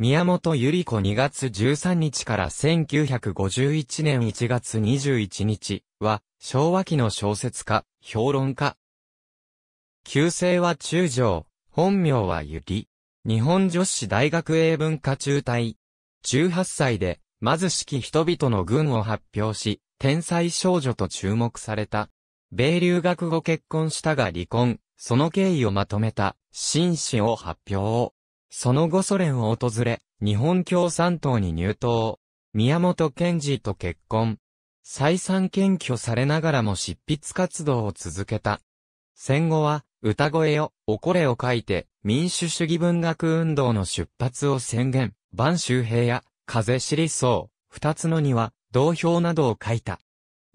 宮本ゆり子2月13日から1951年1月21日は昭和期の小説家、評論家。旧姓は中条、本名はゆり。日本女子大学英文化中退。18歳で貧しき人々の軍を発表し、天才少女と注目された。米留学後結婚したが離婚、その経緯をまとめた、紳士を発表。その後ソ連を訪れ、日本共産党に入党。宮本賢治と結婚。再三検挙されながらも執筆活動を続けた。戦後は、歌声よ、おこれを書いて、民主主義文学運動の出発を宣言、万周平や、風知りそう、二つの庭、同票などを書いた。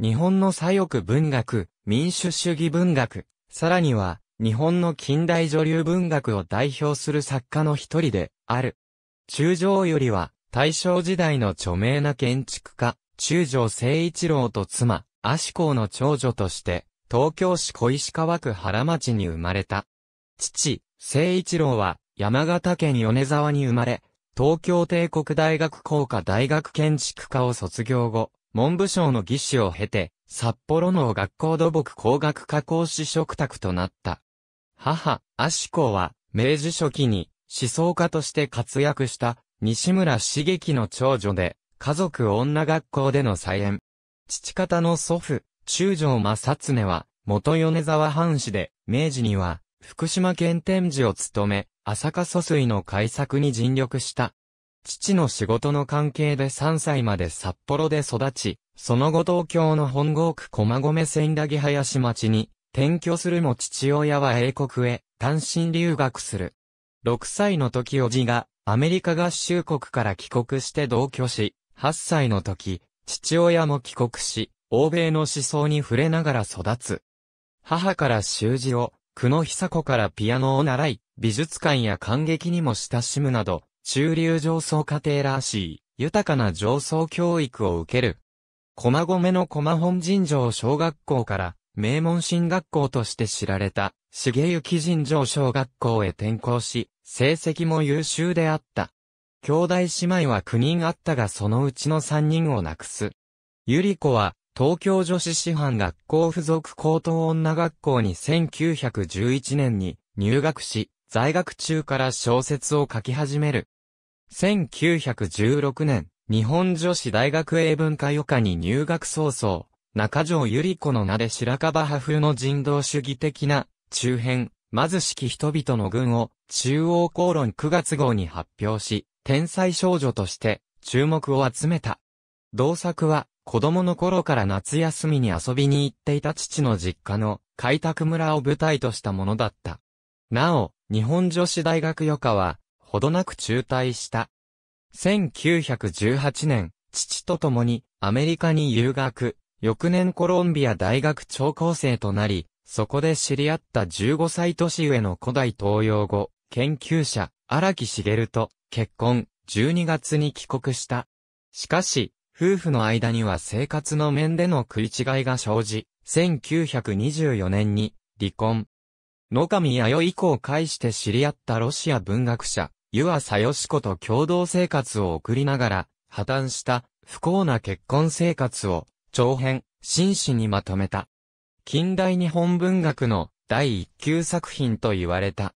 日本の左翼文学、民主主義文学、さらには、日本の近代女流文学を代表する作家の一人である。中条よりは、大正時代の著名な建築家、中条誠一郎と妻、足光の長女として、東京市小石川区原町に生まれた。父、誠一郎は、山形県米沢に生まれ、東京帝国大学工科大学建築科を卒業後、文部省の技師を経て、札幌の学校土木工学科講師嘱託となった。母、アシコは、明治初期に思想家として活躍した西村茂樹の長女で、家族女学校での再演。父方の祖父、中条正恒は、元米沢藩士で、明治には、福島県天寺を務め、浅香疎水の開作に尽力した。父の仕事の関係で3歳まで札幌で育ち、その後東京の本郷区駒込千駄木林町に転居するも父親は英国へ単身留学する。6歳の時おじがアメリカ合衆国から帰国して同居し、8歳の時、父親も帰国し、欧米の思想に触れながら育つ。母から習字を、久野久子からピアノを習い、美術館や感激にも親しむなど、中流上層家庭らしい、豊かな上層教育を受ける。駒込の駒本尋常小学校から、名門進学校として知られた、重幸尋常小学校へ転校し、成績も優秀であった。兄弟姉妹は9人あったがそのうちの3人を亡くす。ゆり子は、東京女子師範学校附属高等女学校に1911年に入学し、在学中から小説を書き始める。1916年、日本女子大学英文科予科に入学早々、中条ゆり子の名で白樺派風の人道主義的な、中編、貧しき人々の軍を、中央公論9月号に発表し、天才少女として、注目を集めた。同作は、子供の頃から夏休みに遊びに行っていた父の実家の開拓村を舞台としたものだった。なお、日本女子大学余科は、ほどなく中退した。1918年、父と共にアメリカに留学、翌年コロンビア大学長高生となり、そこで知り合った15歳年上の古代東洋語研究者、荒木茂と結婚、12月に帰国した。しかし、夫婦の間には生活の面での食い違いが生じ、1924年に離婚。野上弥生以降介して知り合ったロシア文学者、湯浅よし子と共同生活を送りながら、破綻した不幸な結婚生活を長編、真摯にまとめた。近代日本文学の第一級作品と言われた。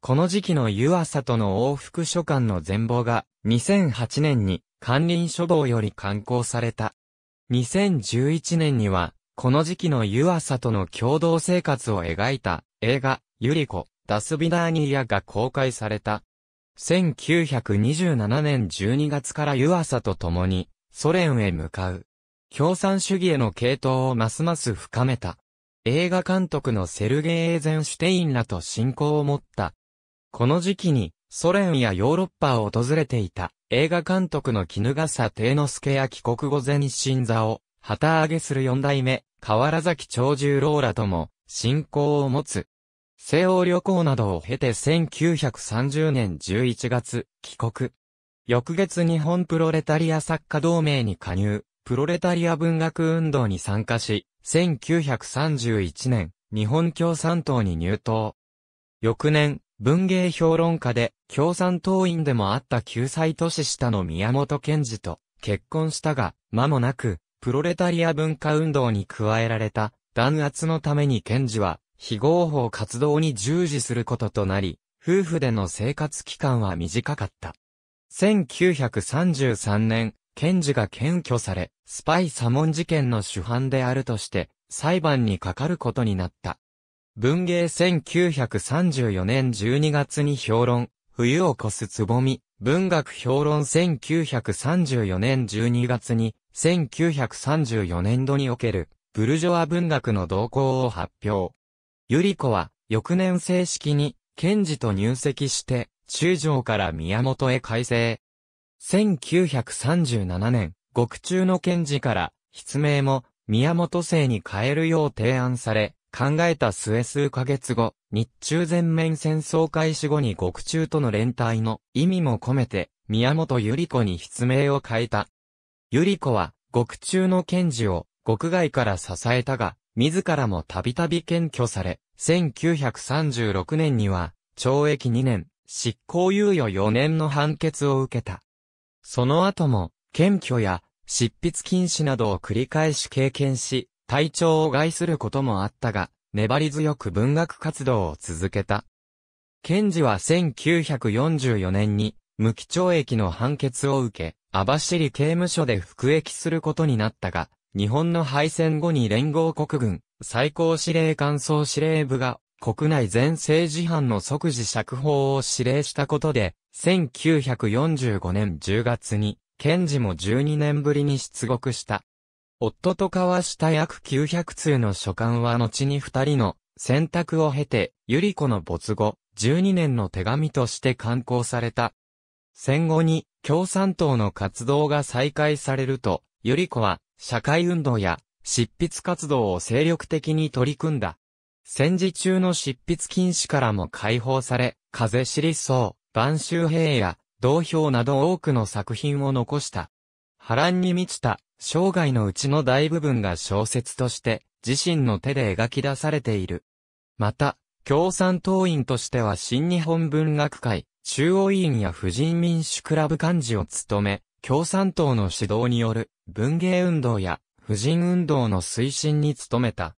この時期の湯浅との往復書簡の全貌が2008年に管林書道より刊行された。2011年には、この時期の湯浅との共同生活を描いた映画、ゆりコ・ダスビダーニーヤが公開された。1927年12月から湯浅と共にソ連へ向かう。共産主義への系統をますます深めた。映画監督のセルゲイ・エーゼンシュテインらと親交を持った。この時期に、ソ連やヨーロッパを訪れていた、映画監督の絹笠定之助や帰国後前新座を、旗揚げする四代目、河原崎長十郎らとも、親交を持つ。西欧旅行などを経て1930年11月、帰国。翌月日本プロレタリア作家同盟に加入。プロレタリア文学運動に参加し、1931年、日本共産党に入党。翌年、文芸評論家で、共産党員でもあった済都市下の宮本賢治と結婚したが、間もなく、プロレタリア文化運動に加えられた、弾圧のために賢治は、非合法活動に従事することとなり、夫婦での生活期間は短かった。1933年、検事が検挙され、スパイ左門事件の主犯であるとして、裁判にかかることになった。文芸1934年12月に評論、冬を越すつぼみ、文学評論1934年12月に、1934年度における、ブルジョア文学の動向を発表。ユリコは、翌年正式に、検事と入籍して、中将から宮本へ改正。1937年、獄中の検事から、筆名も、宮本姓に変えるよう提案され、考えた末数ヶ月後、日中全面戦争開始後に獄中との連帯の意味も込めて、宮本百合子に筆名を変えた。百合子は、獄中の検事を、獄外から支えたが、自らもたびたび検挙され、1936年には、懲役2年、執行猶予4年の判決を受けた。その後も、検挙や、執筆禁止などを繰り返し経験し、体調を害することもあったが、粘り強く文学活動を続けた。検事は1944年に、無期懲役の判決を受け、網走刑務所で服役することになったが、日本の敗戦後に連合国軍、最高司令官総司令部が国内全政治犯の即時釈放を指令したことで、1945年10月に、検事も12年ぶりに出獄した。夫と交わした約900通の書簡は後に二人の選択を経て、ゆり子の没後、12年の手紙として刊行された。戦後に共産党の活動が再開されると、ゆり子は社会運動や執筆活動を精力的に取り組んだ。戦時中の執筆禁止からも解放され、風知りそう、晩秋兵や、同票など多くの作品を残した。波乱に満ちた、生涯のうちの大部分が小説として、自身の手で描き出されている。また、共産党員としては新日本文学会、中央委員や婦人民主クラブ幹事を務め、共産党の指導による文芸運動や婦人運動の推進に努めた。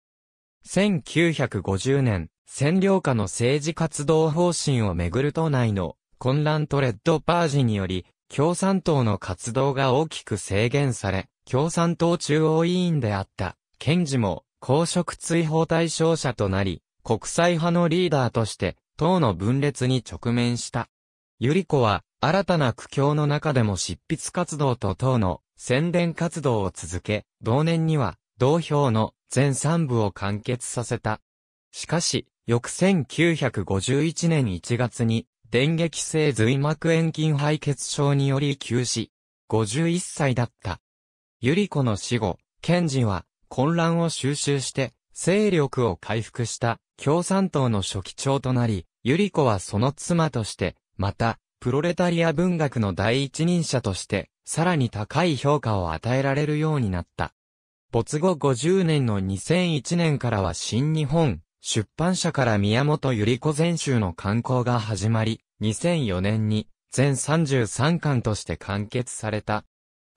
1950年、占領下の政治活動方針をめぐる党内の混乱とレッドパージにより、共産党の活動が大きく制限され、共産党中央委員であった、検事も公職追放対象者となり、国際派のリーダーとして、党の分裂に直面した。ゆり子は、新たな苦境の中でも執筆活動と党の宣伝活動を続け、同年には、同票の全3部を完結させた。しかし、翌1951年1月に、電撃性髄膜炎筋敗血症により急死。51歳だった。ゆり子の死後、賢治は混乱を収集して勢力を回復した共産党の初期長となり、ゆり子はその妻として、また、プロレタリア文学の第一人者として、さらに高い評価を与えられるようになった。没後50年の2001年からは新日本、出版社から宮本百合子全集の刊行が始まり、2004年に全33巻として完結された。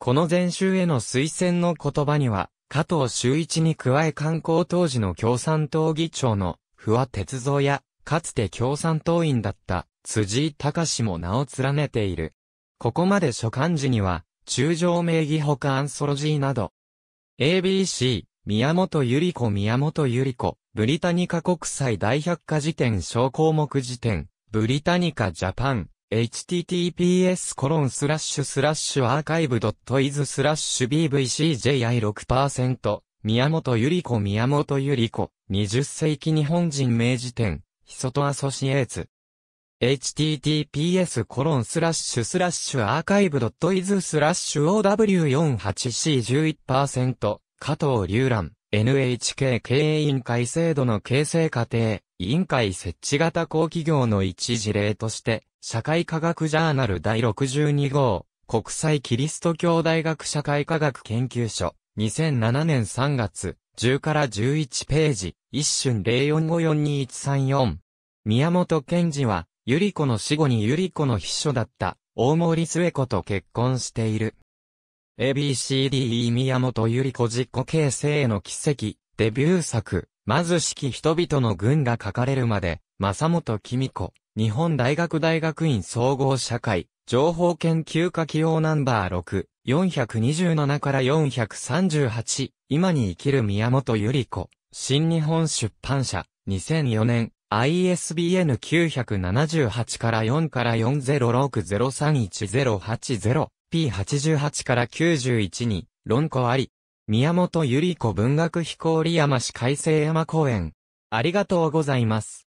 この全集への推薦の言葉には、加藤周一に加え刊行当時の共産党議長の不破哲造や、かつて共産党員だった辻井隆も名を連ねている。ここまで所管時には、中条名義他アンソロジーなど、ABC、宮本ゆり子宮本ゆり子、ブリタニカ国際大百科事典小項目辞典、ブリタニカジャパン、https コロンスラッシュスラッシュアーカイブドットイズスラッシュ BVCJI6% 宮本ゆり子宮本ゆり子20世紀日本人名辞典ヒソトアソシエーツ https コロンスラッシュスラッシュアーカイブドットイズスラッシュ OW48C11% 加藤龍蘭 NHK 経営委員会制度の形成過程委員会設置型公企業の一事例として社会科学ジャーナル第62号国際キリスト教大学社会科学研究所2007年3月10から11ページ一瞬04542134宮本賢治は、ゆり子の死後にゆり子の秘書だった、大森末子と結婚している。ABCDE 宮本ゆり子実己形成の奇跡、デビュー作、貧しき人々の軍が書かれるまで、正本君子、日本大学大学院総合社会、情報研究科起用ナンバー6、427から438、今に生きる宮本ゆり子、新日本出版社、2004年、ISBN 978から4から 40603108-0P88 から91に、論考あり。宮本ゆり子文学飛行里山市海星山公園。ありがとうございます。